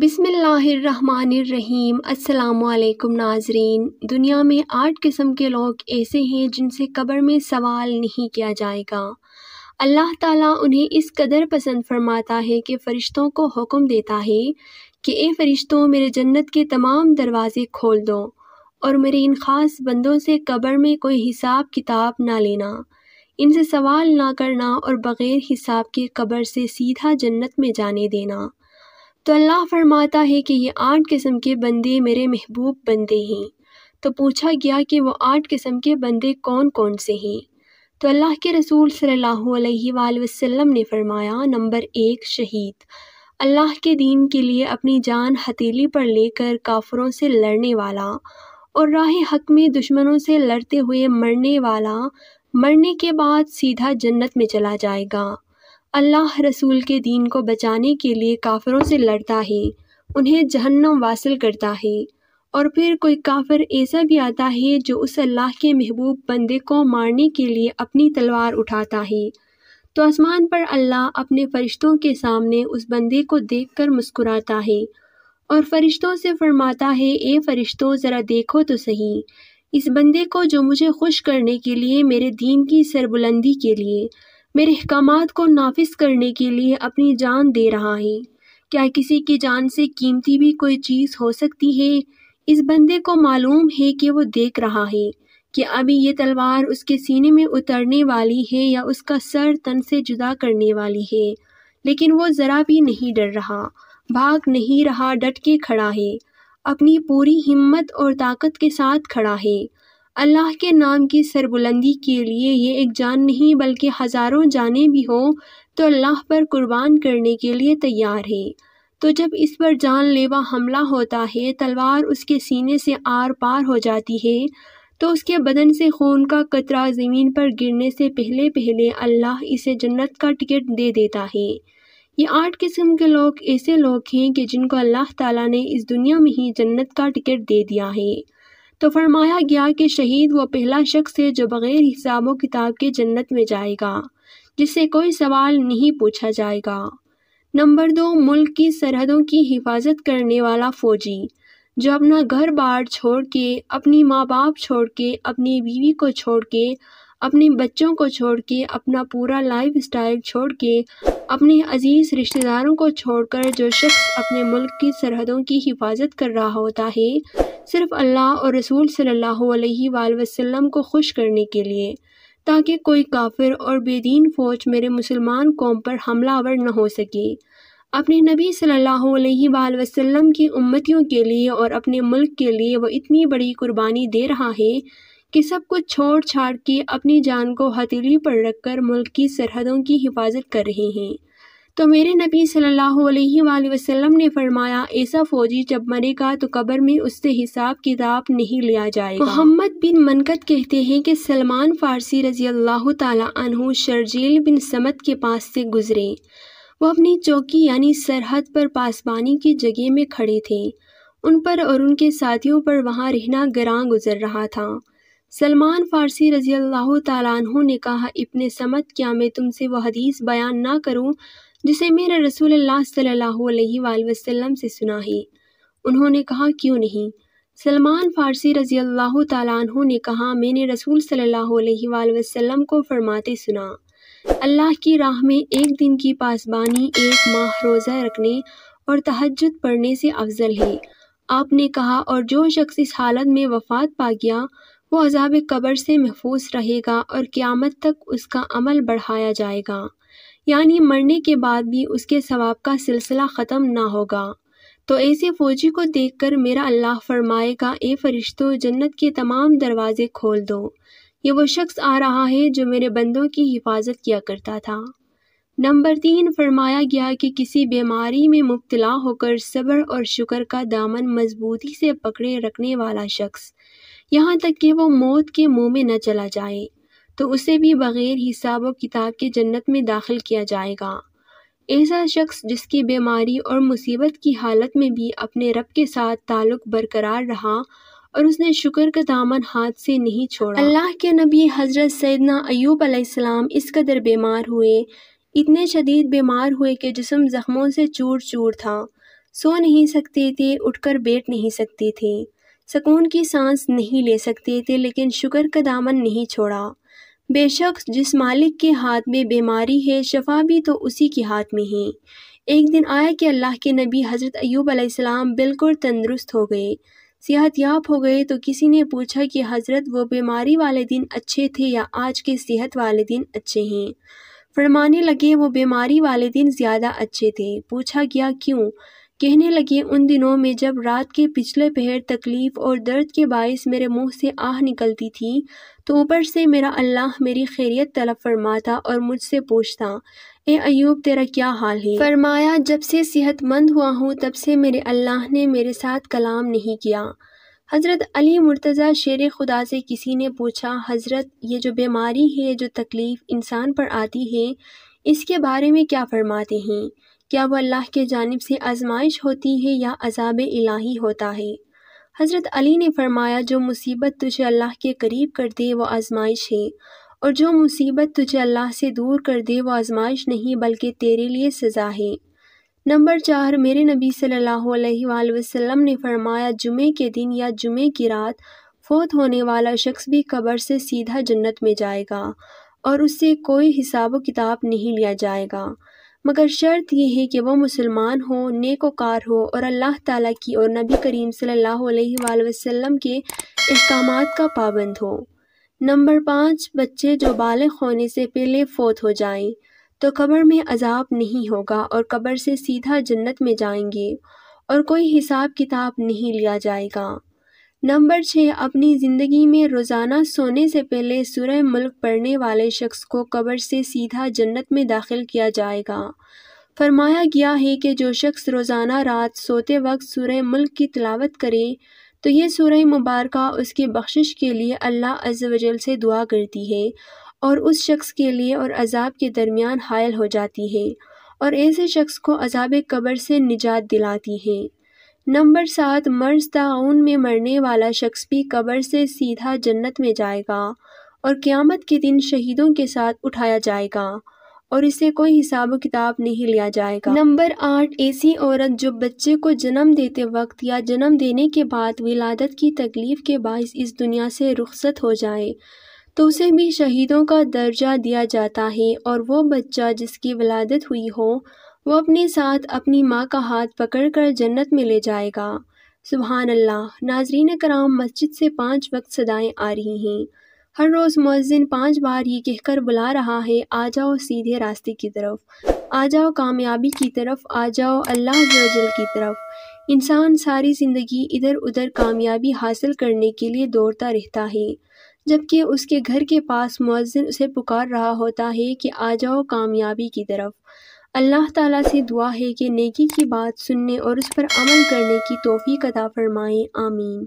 बिसमीम् अलकुम नाजरीन दुनिया में आठ किस्म के लोग ऐसे हैं जिनसे कब्र में सवाल नहीं किया जाएगा अल्लाह ताला उन्हें इस कदर पसंद फरमाता है कि फ़रिश्तों को हुक्म देता है कि ए फ़रिश्तों मेरे जन्नत के तमाम दरवाज़े खोल दो और मेरे इन ख़ास बंदों से कब्र में कोई हिसाब किताब ना लेना इनसे सवाल ना करना और बग़ैर हिसाब के कब्र से सीधा जन्नत में जाने देना तो अल्लाह फरमाता है कि ये आठ किस्म के बंदे मेरे महबूब बंदे हैं तो पूछा गया कि वो आठ किस्म के बंदे कौन कौन से हैं तो अल्लाह के रसूल सल्लल्लाहु अलैहि वसल्लम ने फरमाया नंबर एक शहीद अल्लाह के दीन के लिए अपनी जान हथेली पर लेकर काफरों से लड़ने वाला और राह हक में दुश्मनों से लड़ते हुए मरने वाला मरने के बाद सीधा जन्नत में चला जाएगा अल्लाह रसूल के दीन को बचाने के लिए काफ़रों से लड़ता है उन्हें जहन्नम वासिल करता है और फिर कोई काफर ऐसा भी आता है जो उस अल्लाह के महबूब बंदे को मारने के लिए अपनी तलवार उठाता है तो आसमान पर अल्लाह अपने फरिश्तों के सामने उस बंदे को देखकर मुस्कुराता है और फरिश्तों से फरमाता है ए फरिश्तों ज़रा देखो तो सही इस बंदे को जो मुझे खुश करने के लिए मेरे दीन की सरबुलंदी के लिए मेरे अहकाम को नाफिज करने के लिए अपनी जान दे रहा है क्या किसी की जान से कीमती भी कोई चीज़ हो सकती है इस बंदे को मालूम है कि वो देख रहा है कि अभी ये तलवार उसके सीने में उतरने वाली है या उसका सर तन से जुदा करने वाली है लेकिन वो ज़रा भी नहीं डर रहा भाग नहीं रहा डट के खड़ा है अपनी पूरी हिम्मत और ताकत के साथ खड़ा है अल्लाह के नाम की सरबुलंदी के लिए ये एक जान नहीं बल्कि हज़ारों जानें भी हों तो अल्लाह पर कुर्बान करने के लिए तैयार है तो जब इस पर जानलेवा हमला होता है तलवार उसके सीने से आर पार हो जाती है तो उसके बदन से खून का कतरा ज़मीन पर गिरने से पहले पहले अल्लाह इसे जन्नत का टिकट दे देता है ये आठ किस्म के लोग ऐसे लोग हैं कि जिनको अल्लाह ताला ने इस दुनिया में ही जन्नत का टिकट दे दिया है तो फरमाया गया कि शहीद वो पहला शख्स है जो बग़ैर हिसाब किताब के जन्नत में जाएगा जिससे कोई सवाल नहीं पूछा जाएगा नंबर दो मुल्क की सरहदों की हिफाजत करने वाला फ़ौजी जो अपना घर बार छोड़ के अपनी माँ बाप छोड़ के अपनी बीवी को छोड़ के अपने बच्चों को छोड़ के अपना पूरा लाइफ स्टाइल छोड़ के अपने अजीज़ रिश्तेदारों को छोड़कर जो शख्स अपने मुल्क की सरहदों की हिफाजत कर रहा होता है सिर्फ अल्लाह और रसूल सल्लल्लाहु अलैहि वसल्लम को खुश करने के लिए ताकि कोई काफिर और बेदीन फ़ौज मेरे मुसलमान कौम पर हमलावर न हो सके अपने नबी सल्लल्लाहु अलैहि वसल्लम की उम्मतियों के लिए और अपने मुल्क के लिए वो इतनी बड़ी कुर्बानी दे रहा है कि सब कुछ छोड़ छाड़ के अपनी जान को हथेली पर रखकर मुल्क की सरहदों की हिफाजत कर रहे हैं तो मेरे नबी सल्लल्लाहु अलैहि वसल्लम ने फरमाया ऐसा फौजी जब मरेगा तो क़बर में उससे हिसाब किताब नहीं लिया जाएगा मोहम्मद बिन मनकत कहते हैं कि सलमान फारसी रजी अल्लाह तहु शर्जील बिन समत के पास से गुजरे वो अपनी चौकी यानी सरहद पर पासबानी की जगह में खड़े थे उन पर और उनके साथियों पर वहाँ रहना ग्रां गुजर रहा था सलमान फ़ारसी रजी अल्लाह तु ने कहा इब्ने समत क्या मैं तुमसे वह हदीस बयान ना करूं जिसे मेरे रसूल सल्लल्लाहु से सुना है उन्होंने कहा क्यों नहीं सलमान फ़ारसी रज़ी अल्लाह तु ने कहा मैंने रसूल सल्ला वसम को फरमाते सुना अल्लाह की राह में एक दिन की पासबानी एक माह रोज़ा रखने और तहजद पढ़ने से अफजल है आपने कहा और जो शख्स इस हालत में वफात पा गया वो अजाब कब्र से महफूज रहेगा और क़्यामत तक उसका अमल बढ़ाया जाएगा यानी मरने के बाद भी उसके सवाब का सिलसिला ख़त्म ना होगा तो ऐसे फ़ौजी को देखकर मेरा अल्लाह फरमाएगा ए फरिश्तों जन्नत के तमाम दरवाज़े खोल दो ये वो शख्स आ रहा है जो मेरे बंदों की हिफाजत किया करता था नंबर तीन फरमाया गया कि किसी बीमारी में मुब्तला होकर सब्र और शुक्र का दामन मजबूती से पकड़े रखने वाला शख्स यहाँ तक कि वो मौत के मुंह में न चला जाए तो उसे भी बग़ैर हिसाब व किताब के जन्नत में दाखिल किया जाएगा ऐसा शख्स जिसकी बीमारी और मुसीबत की हालत में भी अपने रब के साथ ताल्लुक़ बरकरार रहा और उसने शुक्र का दामन हाथ से नहीं छोड़ा अल्लाह के नबी हज़रत सैदना अयूब अलैहिस्सलाम इस कदर बीमार हुए इतने शदीद बीमार हुए कि जिसम ज़ख्मों से चूर चूर था सो नहीं सकते थे उठकर बैठ नहीं सकते थे सकून की सांस नहीं ले सकते थे लेकिन शुक्र का दामन नहीं छोड़ा बेशक जिस मालिक के हाथ में बीमारी है शफा भी तो उसी के हाथ में है एक दिन आया कि अल्लाह के नबी हज़रत अयूब अलैहिस्सलाम बिल्कुल तंदुरुस्त हो गए सेहत याब हो गए तो किसी ने पूछा कि हज़रत वो बीमारी वाले दिन अच्छे थे या आज के सेहत वाले दिन अच्छे हैं फरमाने लगे वो बीमारी वाले दिन ज़्यादा अच्छे थे पूछा गया क्यों कहने लगे उन दिनों में जब रात के पिछले पहर तकलीफ़ और दर्द के बायस मेरे मुंह से आह निकलती थी तो ऊपर से मेरा अल्लाह मेरी खैरियत तलब फरमाता और मुझसे पूछता ए अयूब तेरा क्या हाल है फरमाया जब से सेहतमंद हुआ हूँ तब से मेरे अल्लाह ने मेरे साथ कलाम नहीं किया हज़रत अली मुर्तज़ा शेर खुदा से किसी ने पूछा हज़रत ये जो बीमारी है जो तकलीफ़ इंसान पर आती है इसके बारे में क्या फरमाते हैं क्या वह अल्लाह के जानब से आजमाइश होती है या अजाब इलाही होता है हज़रत अली ने फरमाया जो मुसीबत तुझे अल्लाह के करीब कर दे वो आजमाइश है और जो मुसीबत तुझे अल्लाह से दूर कर दे वो आजमाइश नहीं बल्कि तेरे लिए सज़ा है नंबर चार मेरे नबी सल्लल्लाहु अलैहि वसल्लम ने फरमाया जुमे के दिन या जुमे की रात फोत होने वाला शख्स भी कब्र से सीधा जन्नत में जाएगा और उससे कोई हिसाब किताब नहीं लिया जाएगा मगर शर्त यह है कि वह मुसलमान हो नेकोकार हो और अल्लाह ताला की और नबी करीम सल्लल्लाहु अलैहि वसल्लम के अहकाम का पाबंद हो नंबर पाँच बच्चे जो बालग होने से पहले फोत हो जाएं तो कब्र में अजाब नहीं होगा और कब्र से सीधा जन्नत में जाएंगे और कोई हिसाब किताब नहीं लिया जाएगा नंबर छः अपनी ज़िंदगी में रोज़ाना सोने से पहले सुरह मुल्क पढ़ने वाले शख्स को कब्र से सीधा जन्नत में दाखिल किया जाएगा फरमाया गया है कि जो शख्स रोज़ाना रात सोते वक्त सुरह मुल्क की तलावत करे तो ये सुरह मुबारक उसकी बख्शिश के लिए अल्लाह अजवजल से दुआ करती है और उस शख्स के लिए और अजाब के दरमियान हायल हो जाती है और ऐसे शख्स को अजाब कब्र से निजात दिलाती है नंबर सात मर्ज ताउन में मरने वाला शख्स भी कबर से सीधा जन्नत में जाएगा और क़्यामत के दिन शहीदों के साथ उठाया जाएगा और इसे कोई हिसाब किताब नहीं लिया जाएगा नंबर आठ ऐसी औरत जो बच्चे को जन्म देते वक्त या जन्म देने के बाद विलादत की तकलीफ़ के बायस इस दुनिया से रुखसत हो जाए तो उसे भी शहीदों का दर्जा दिया जाता है और वो बच्चा जिसकी विलादत हुई हो वो अपने साथ अपनी माँ का हाथ पकड़कर जन्नत में ले जाएगा सुबहान अल्लाह नाजरीन कराम मस्जिद से पाँच वक्त सदाएं आ रही हैं हर रोज़ मौजिन पाँच बार ये कहकर बुला रहा है आ जाओ सीधे रास्ते की तरफ आ जाओ कामयाबी की तरफ आ जाओ अल्लाह जल की तरफ इंसान सारी ज़िंदगी इधर उधर कामयाबी हासिल करने के लिए दौड़ता रहता है जबकि उसके घर के पास मौजिन उसे पुकार रहा होता है कि आ जाओ कामयाबी की तरफ अल्लाह ताला से दुआ है कि नेकी की बात सुनने और उस पर अमल करने की तोफ़ी अता फरमाएँ आमीन